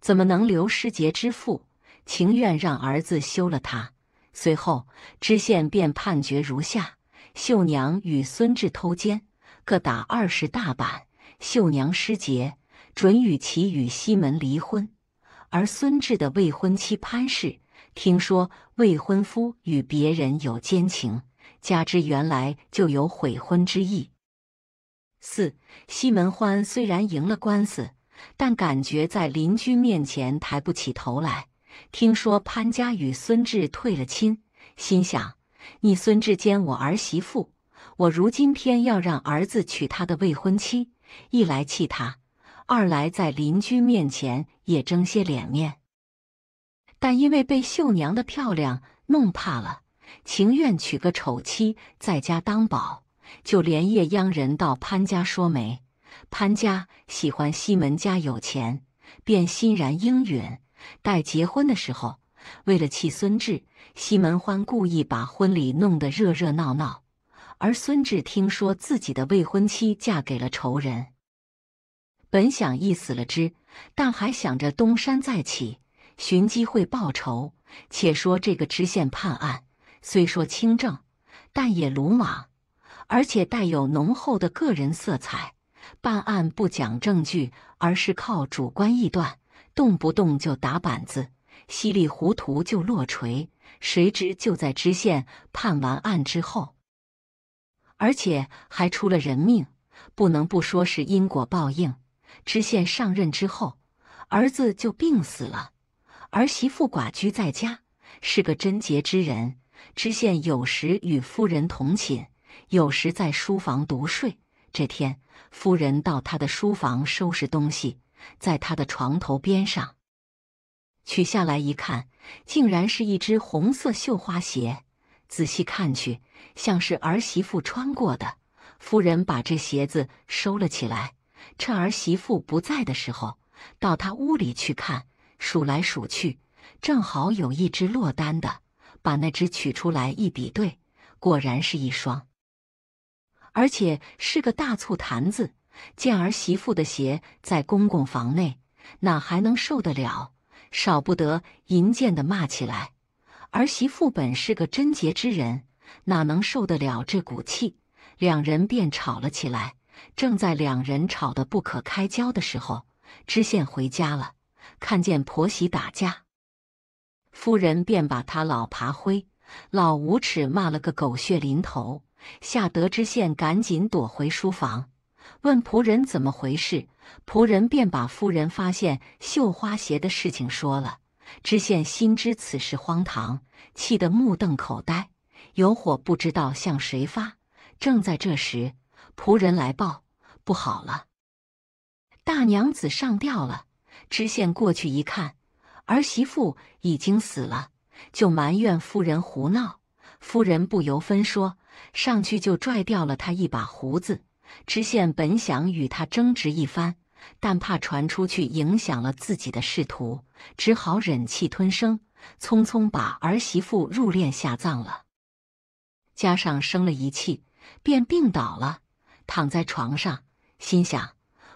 怎么能留师节之妇？情愿让儿子休了她。”随后，知县便判决如下：绣娘与孙志偷奸。各打二十大板，绣娘失节，准与其与西门离婚。而孙志的未婚妻潘氏听说未婚夫与别人有奸情，加之原来就有悔婚之意。四西门欢虽然赢了官司，但感觉在邻居面前抬不起头来。听说潘家与孙志退了亲，心想：你孙志奸我儿媳妇。我如今偏要让儿子娶他的未婚妻，一来气他，二来在邻居面前也争些脸面。但因为被秀娘的漂亮弄怕了，情愿娶个丑妻在家当宝，就连夜央人到潘家说媒。潘家喜欢西门家有钱，便欣然应允。待结婚的时候，为了气孙志，西门欢故意把婚礼弄得热热闹闹。而孙志听说自己的未婚妻嫁给了仇人，本想一死了之，但还想着东山再起，寻机会报仇。且说这个知县判案，虽说清正，但也鲁莽，而且带有浓厚的个人色彩，办案不讲证据，而是靠主观臆断，动不动就打板子，稀里糊涂就落锤。谁知就在知县判完案之后。而且还出了人命，不能不说是因果报应。知县上任之后，儿子就病死了，儿媳妇寡居在家，是个贞洁之人。知县有时与夫人同寝，有时在书房独睡。这天，夫人到他的书房收拾东西，在他的床头边上取下来一看，竟然是一只红色绣花鞋。仔细看去，像是儿媳妇穿过的。夫人把这鞋子收了起来，趁儿媳妇不在的时候，到她屋里去看，数来数去，正好有一只落单的，把那只取出来一比对，果然是一双，而且是个大醋坛子。见儿媳妇的鞋在公公房内，哪还能受得了？少不得银贱的骂起来。儿媳妇本是个贞洁之人，哪能受得了这股气？两人便吵了起来。正在两人吵得不可开交的时候，知县回家了，看见婆媳打架，夫人便把他老爬灰、老无耻骂了个狗血淋头，吓得知县赶紧躲回书房，问仆人怎么回事。仆人便把夫人发现绣花鞋的事情说了。知县心知此事荒唐，气得目瞪口呆，有火不知道向谁发。正在这时，仆人来报：“不好了，大娘子上吊了。”知县过去一看，儿媳妇已经死了，就埋怨夫人胡闹。夫人不由分说，上去就拽掉了他一把胡子。知县本想与他争执一番。但怕传出去影响了自己的仕途，只好忍气吞声，匆匆把儿媳妇入殓下葬了。加上生了一气，便病倒了，躺在床上，心想：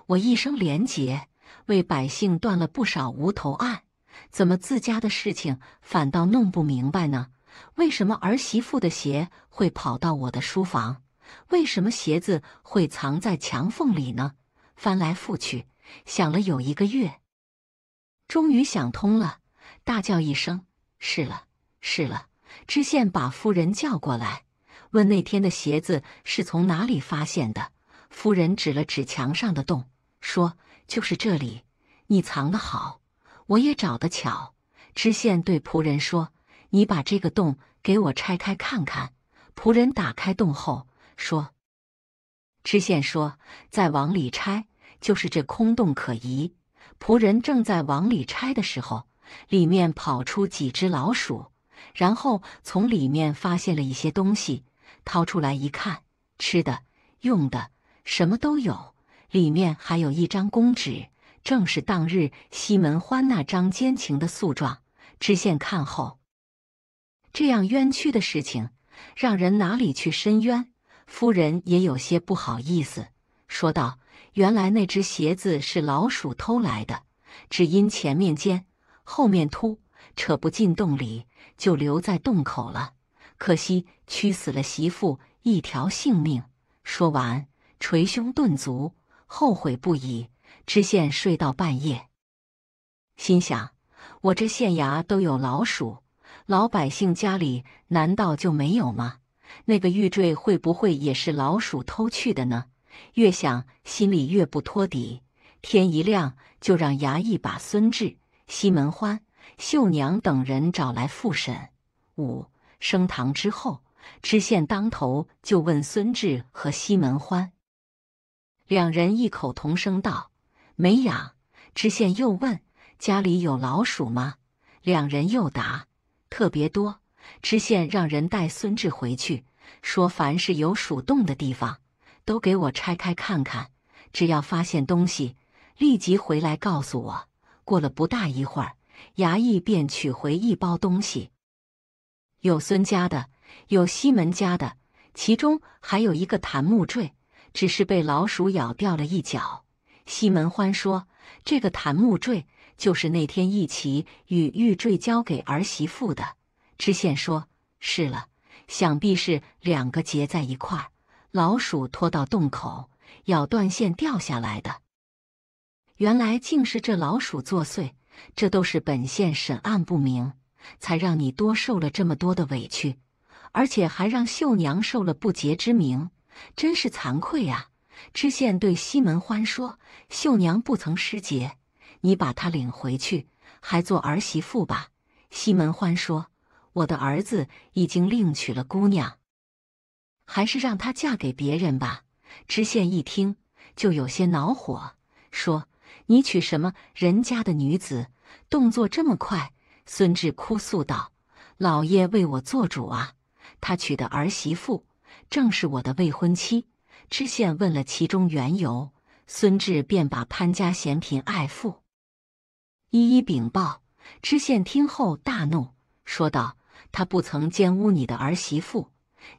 我一生廉洁，为百姓断了不少无头案，怎么自家的事情反倒弄不明白呢？为什么儿媳妇的鞋会跑到我的书房？为什么鞋子会藏在墙缝里呢？翻来覆去想了有一个月，终于想通了，大叫一声：“是了，是了！”知县把夫人叫过来，问那天的鞋子是从哪里发现的。夫人指了指墙上的洞，说：“就是这里，你藏得好，我也找得巧。”知县对仆人说：“你把这个洞给我拆开看看。”仆人打开洞后说：“知县说，再往里拆。”就是这空洞可疑，仆人正在往里拆的时候，里面跑出几只老鼠，然后从里面发现了一些东西，掏出来一看，吃的、用的什么都有。里面还有一张公纸，正是当日西门欢那张奸情的诉状。知县看后，这样冤屈的事情，让人哪里去伸冤？夫人也有些不好意思，说道。原来那只鞋子是老鼠偷来的，只因前面尖，后面凸，扯不进洞里，就留在洞口了。可惜屈死了媳妇一条性命。说完，捶胸顿足，后悔不已。知县睡到半夜，心想：我这县衙都有老鼠，老百姓家里难道就没有吗？那个玉坠会不会也是老鼠偷去的呢？越想心里越不托底。天一亮，就让衙役把孙志、西门欢、秀娘等人找来复审。五升堂之后，知县当头就问孙志和西门欢，两人异口同声道：“没养。”知县又问：“家里有老鼠吗？”两人又答：“特别多。”知县让人带孙志回去，说：“凡是有鼠洞的地方。”都给我拆开看看，只要发现东西，立即回来告诉我。过了不大一会儿，衙役便取回一包东西，有孙家的，有西门家的，其中还有一个檀木坠，只是被老鼠咬掉了一角。西门欢说：“这个檀木坠就是那天一起与玉坠交给儿媳妇的。”知县说：“是了，想必是两个结在一块儿。”老鼠拖到洞口，咬断线掉下来的。原来竟是这老鼠作祟，这都是本县审案不明，才让你多受了这么多的委屈，而且还让秀娘受了不洁之名，真是惭愧啊！知县对西门欢说：“秀娘不曾失节，你把她领回去，还做儿媳妇吧。”西门欢说：“我的儿子已经另娶了姑娘。”还是让她嫁给别人吧。知县一听就有些恼火，说：“你娶什么人家的女子？动作这么快！”孙志哭诉道：“老爷为我做主啊！他娶的儿媳妇正是我的未婚妻。”知县问了其中缘由，孙志便把潘家嫌贫爱富一一禀报。知县听后大怒，说道：“他不曾奸污你的儿媳妇。”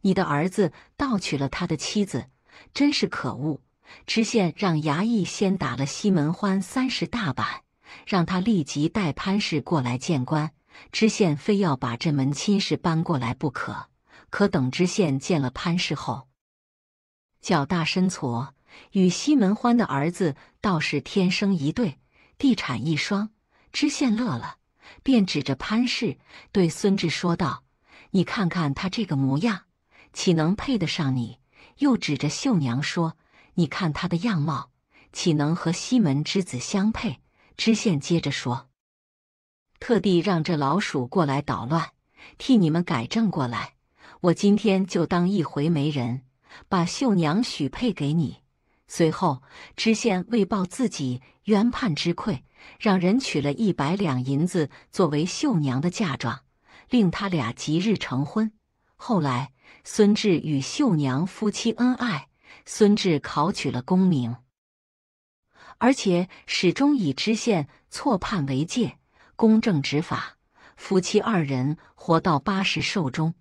你的儿子盗取了他的妻子，真是可恶！知县让衙役先打了西门欢三十大板，让他立即带潘氏过来见官。知县非要把这门亲事搬过来不可。可等知县见了潘氏后，脚大身矬与西门欢的儿子倒是天生一对，地产一双。知县乐了，便指着潘氏对孙志说道：“你看看他这个模样。”岂能配得上你？又指着绣娘说：“你看她的样貌，岂能和西门之子相配？”知县接着说：“特地让这老鼠过来捣乱，替你们改正过来。我今天就当一回媒人，把绣娘许配给你。”随后，知县为报自己冤判之愧，让人取了一百两银子作为绣娘的嫁妆，令他俩即日成婚。后来。孙志与秀娘夫妻恩爱，孙志考取了功名，而且始终以知县错判为戒，公正执法。夫妻二人活到八十寿终。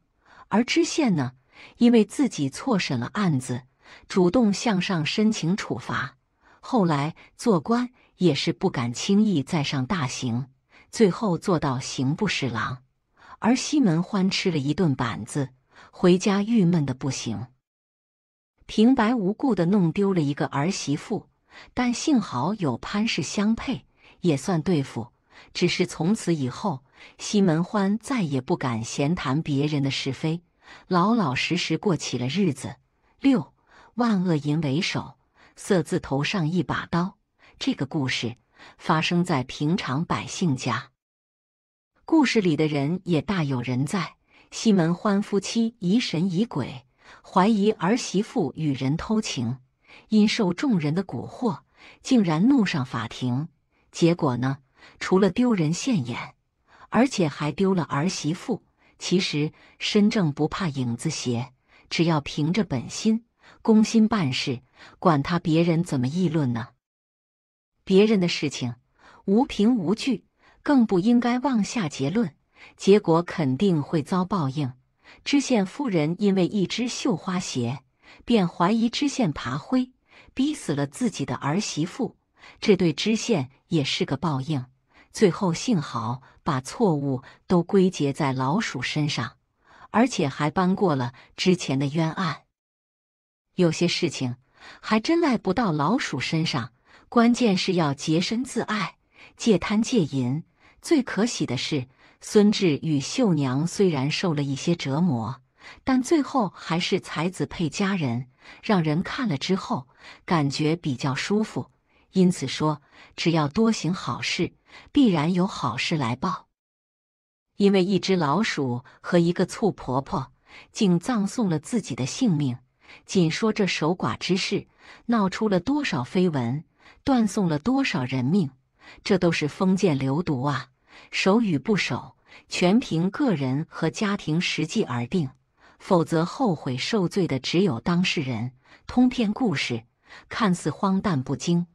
而知县呢，因为自己错审了案子，主动向上申请处罚，后来做官也是不敢轻易再上大刑，最后做到刑部侍郎。而西门欢吃了一顿板子。回家郁闷的不行，平白无故的弄丢了一个儿媳妇，但幸好有潘氏相配，也算对付。只是从此以后，西门欢再也不敢闲谈别人的是非，老老实实过起了日子。六万恶淫为首，色字头上一把刀。这个故事发生在平常百姓家，故事里的人也大有人在。西门欢夫妻疑神疑鬼，怀疑儿媳妇与人偷情，因受众人的蛊惑，竟然怒上法庭。结果呢，除了丢人现眼，而且还丢了儿媳妇。其实身正不怕影子斜，只要凭着本心，公心办事，管他别人怎么议论呢？别人的事情无凭无据，更不应该妄下结论。结果肯定会遭报应。知县夫人因为一只绣花鞋，便怀疑知县爬灰，逼死了自己的儿媳妇。这对知县也是个报应。最后幸好把错误都归结在老鼠身上，而且还搬过了之前的冤案。有些事情还真赖不到老鼠身上，关键是要洁身自爱，戒贪戒淫。最可喜的是。孙志与秀娘虽然受了一些折磨，但最后还是才子配佳人，让人看了之后感觉比较舒服。因此说，只要多行好事，必然有好事来报。因为一只老鼠和一个醋婆婆，竟葬送了自己的性命。仅说这守寡之事，闹出了多少绯闻，断送了多少人命，这都是封建流毒啊！守与不守，全凭个人和家庭实际而定，否则后悔受罪的只有当事人。通篇故事看似荒诞不经，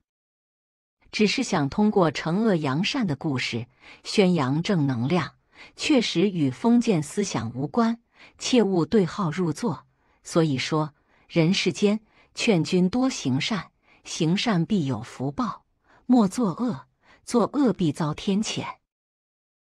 只是想通过惩恶扬善的故事宣扬正能量，确实与封建思想无关，切勿对号入座。所以说，人世间劝君多行善，行善必有福报；莫作恶，作恶必遭天谴。